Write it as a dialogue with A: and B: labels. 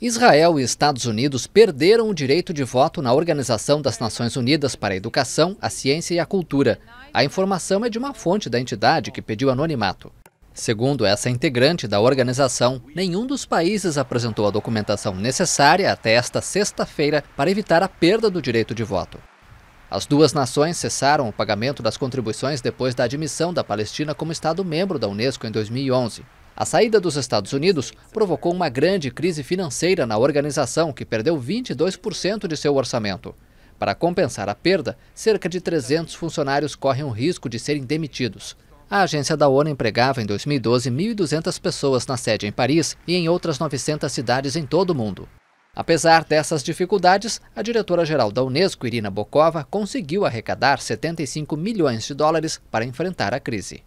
A: Israel e Estados Unidos perderam o direito de voto na Organização das Nações Unidas para a Educação, a Ciência e a Cultura. A informação é de uma fonte da entidade que pediu anonimato. Segundo essa integrante da organização, nenhum dos países apresentou a documentação necessária até esta sexta-feira para evitar a perda do direito de voto. As duas nações cessaram o pagamento das contribuições depois da admissão da Palestina como Estado membro da Unesco em 2011. A saída dos Estados Unidos provocou uma grande crise financeira na organização, que perdeu 22% de seu orçamento. Para compensar a perda, cerca de 300 funcionários correm o risco de serem demitidos. A agência da ONU empregava em 2012 1.200 pessoas na sede em Paris e em outras 900 cidades em todo o mundo. Apesar dessas dificuldades, a diretora-geral da Unesco, Irina Bokova, conseguiu arrecadar 75 milhões de dólares para enfrentar a crise.